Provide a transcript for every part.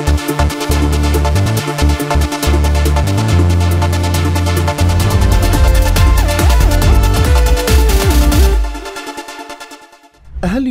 Thank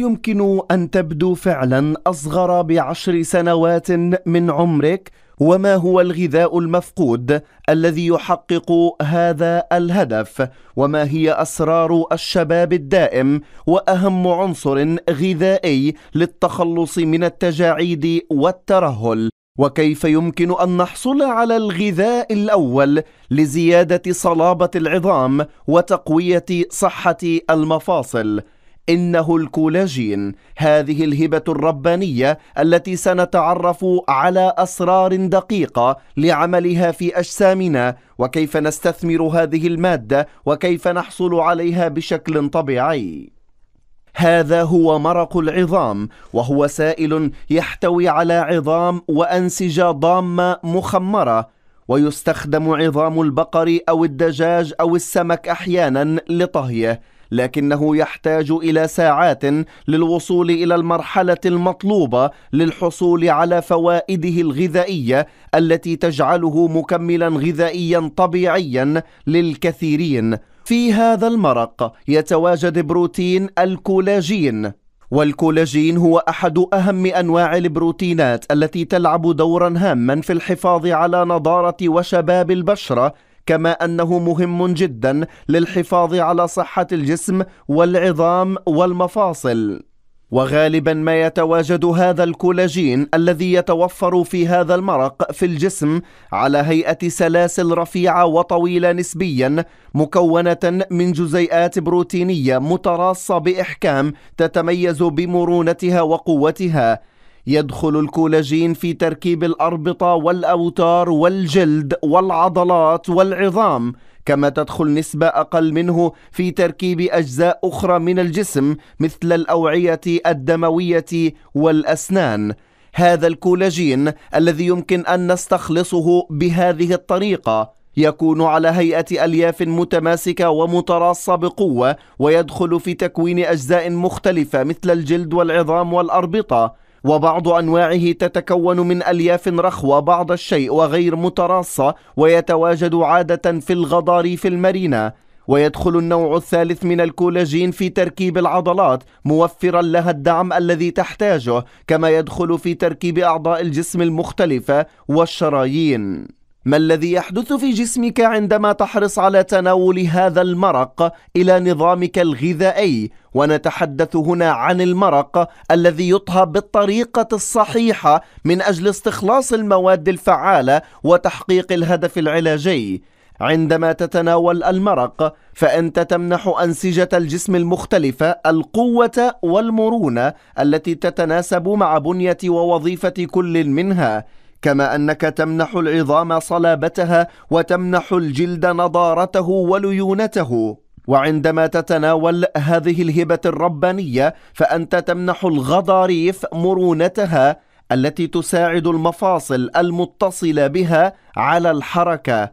يمكن أن تبدو فعلا أصغر بعشر سنوات من عمرك وما هو الغذاء المفقود الذي يحقق هذا الهدف وما هي اسرار الشباب الدائم واهم عنصر غذائي للتخلص من التجاعيد والترهل وكيف يمكن ان نحصل على الغذاء الاول لزياده صلابه العظام وتقويه صحه المفاصل إنه الكولاجين هذه الهبة الربانية التي سنتعرف على أسرار دقيقة لعملها في أجسامنا وكيف نستثمر هذه المادة وكيف نحصل عليها بشكل طبيعي هذا هو مرق العظام وهو سائل يحتوي على عظام وأنسجة ضامة مخمرة ويستخدم عظام البقر أو الدجاج أو السمك أحيانا لطهيه لكنه يحتاج الى ساعات للوصول الى المرحله المطلوبه للحصول على فوائده الغذائيه التي تجعله مكملا غذائيا طبيعيا للكثيرين في هذا المرق يتواجد بروتين الكولاجين والكولاجين هو احد اهم انواع البروتينات التي تلعب دورا هاما في الحفاظ على نضاره وشباب البشره كما انه مهم جدا للحفاظ على صحه الجسم والعظام والمفاصل وغالبا ما يتواجد هذا الكولاجين الذي يتوفر في هذا المرق في الجسم على هيئه سلاسل رفيعه وطويله نسبيا مكونه من جزيئات بروتينيه متراصه باحكام تتميز بمرونتها وقوتها يدخل الكولاجين في تركيب الأربطة والأوتار والجلد والعضلات والعظام كما تدخل نسبة أقل منه في تركيب أجزاء أخرى من الجسم مثل الأوعية الدموية والأسنان هذا الكولاجين الذي يمكن أن نستخلصه بهذه الطريقة يكون على هيئة ألياف متماسكة ومتراصة بقوة ويدخل في تكوين أجزاء مختلفة مثل الجلد والعظام والأربطة وبعض أنواعه تتكون من ألياف رخوة بعض الشيء وغير متراصة ويتواجد عادة في الغضاريف المرينة ويدخل النوع الثالث من الكولاجين في تركيب العضلات موفرا لها الدعم الذي تحتاجه كما يدخل في تركيب أعضاء الجسم المختلفة والشرايين ما الذي يحدث في جسمك عندما تحرص على تناول هذا المرق الى نظامك الغذائي ونتحدث هنا عن المرق الذي يطهى بالطريقه الصحيحه من اجل استخلاص المواد الفعاله وتحقيق الهدف العلاجي عندما تتناول المرق فانت تمنح انسجه الجسم المختلفه القوه والمرونه التي تتناسب مع بنيه ووظيفه كل منها كما انك تمنح العظام صلابتها وتمنح الجلد نضارته وليونته وعندما تتناول هذه الهبه الربانيه فانت تمنح الغضاريف مرونتها التي تساعد المفاصل المتصله بها على الحركه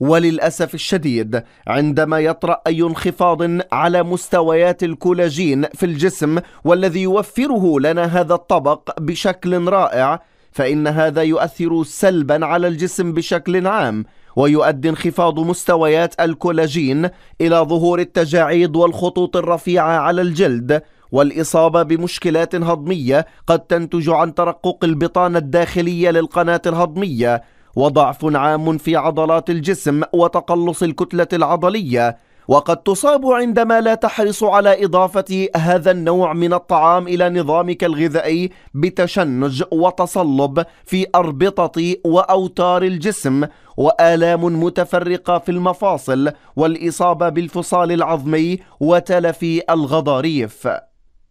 وللاسف الشديد عندما يطرا اي انخفاض على مستويات الكولاجين في الجسم والذي يوفره لنا هذا الطبق بشكل رائع فإن هذا يؤثر سلبا على الجسم بشكل عام ويؤدي انخفاض مستويات الكولاجين إلى ظهور التجاعيد والخطوط الرفيعة على الجلد والإصابة بمشكلات هضمية قد تنتج عن ترقق البطانة الداخلية للقناة الهضمية وضعف عام في عضلات الجسم وتقلص الكتلة العضلية وقد تصاب عندما لا تحرص على إضافة هذا النوع من الطعام إلى نظامك الغذائي بتشنج وتصلب في أربطة وأوتار الجسم وآلام متفرقة في المفاصل والإصابة بالفصال العظمي وتلف الغضاريف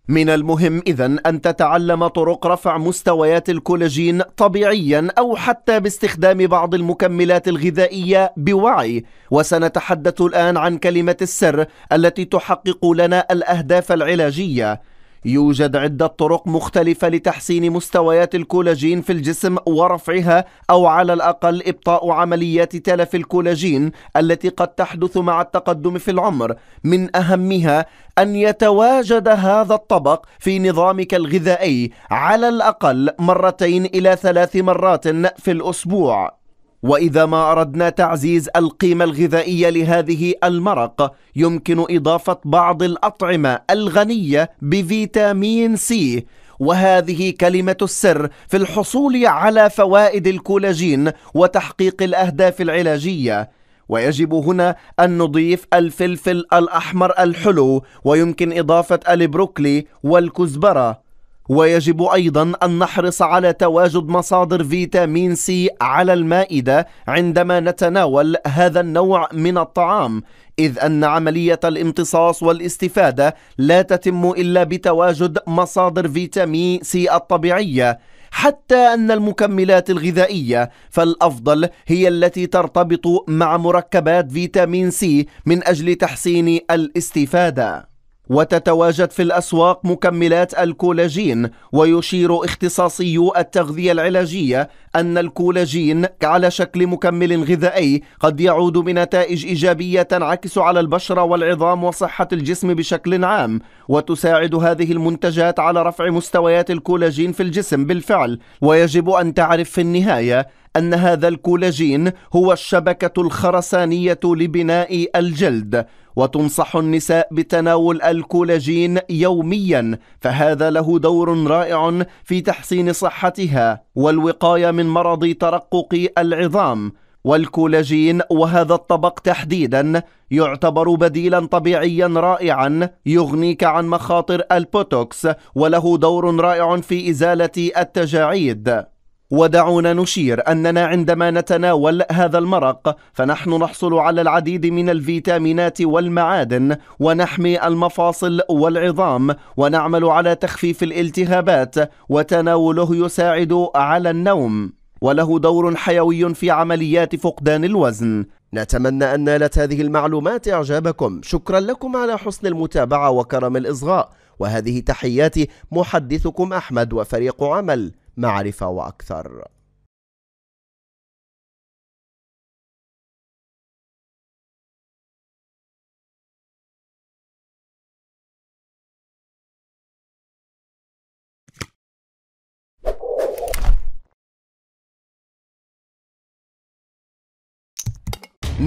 من المهم إذا أن تتعلم طرق رفع مستويات الكولاجين طبيعيا أو حتى باستخدام بعض المكملات الغذائية بوعي وسنتحدث الآن عن كلمة السر التي تحقق لنا الأهداف العلاجية يوجد عدة طرق مختلفة لتحسين مستويات الكولاجين في الجسم ورفعها أو على الأقل إبطاء عمليات تلف الكولاجين التي قد تحدث مع التقدم في العمر من أهمها أن يتواجد هذا الطبق في نظامك الغذائي على الأقل مرتين إلى ثلاث مرات في الأسبوع واذا ما اردنا تعزيز القيمه الغذائيه لهذه المرق يمكن اضافه بعض الاطعمه الغنيه بفيتامين سي وهذه كلمه السر في الحصول على فوائد الكولاجين وتحقيق الاهداف العلاجيه ويجب هنا أن نضيف الفلفل الأحمر الحلو ويمكن إضافة البروكلي والكزبرة ويجب أيضا أن نحرص على تواجد مصادر فيتامين سي على المائدة عندما نتناول هذا النوع من الطعام إذ أن عملية الامتصاص والاستفادة لا تتم إلا بتواجد مصادر فيتامين سي الطبيعية حتى أن المكملات الغذائية فالأفضل هي التي ترتبط مع مركبات فيتامين سي من أجل تحسين الاستفادة وتتواجد في الأسواق مكملات الكولاجين ويشير اختصاصيو التغذية العلاجية أن الكولاجين على شكل مكمل غذائي قد يعود بنتائج إيجابية تنعكس على البشرة والعظام وصحة الجسم بشكل عام وتساعد هذه المنتجات على رفع مستويات الكولاجين في الجسم بالفعل ويجب أن تعرف في النهاية أن هذا الكولاجين هو الشبكة الخرسانية لبناء الجلد وتنصح النساء بتناول الكولاجين يوميا فهذا له دور رائع في تحسين صحتها والوقايه من مرض ترقق العظام والكولاجين وهذا الطبق تحديدا يعتبر بديلا طبيعيا رائعا يغنيك عن مخاطر البوتوكس وله دور رائع في ازاله التجاعيد ودعونا نشير أننا عندما نتناول هذا المرق فنحن نحصل على العديد من الفيتامينات والمعادن ونحمي المفاصل والعظام ونعمل على تخفيف الالتهابات وتناوله يساعد على النوم وله دور حيوي في عمليات فقدان الوزن نتمنى أن نالت هذه المعلومات إعجابكم شكرا لكم على حسن المتابعة وكرم الإصغاء وهذه تحياتي محدثكم أحمد وفريق عمل معرفة وأكثر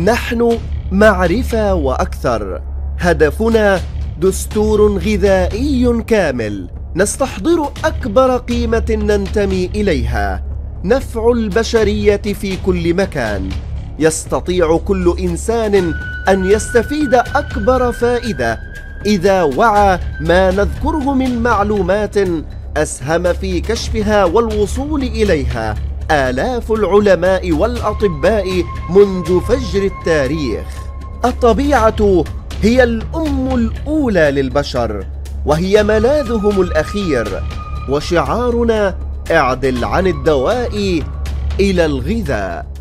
نحن معرفة وأكثر هدفنا دستور غذائي كامل نستحضر أكبر قيمة ننتمي إليها نفع البشرية في كل مكان يستطيع كل إنسان أن يستفيد أكبر فائدة إذا وعى ما نذكره من معلومات أسهم في كشفها والوصول إليها آلاف العلماء والأطباء منذ فجر التاريخ الطبيعة هي الأم الأولى للبشر وهي ملاذهم الاخير وشعارنا اعدل عن الدواء الى الغذاء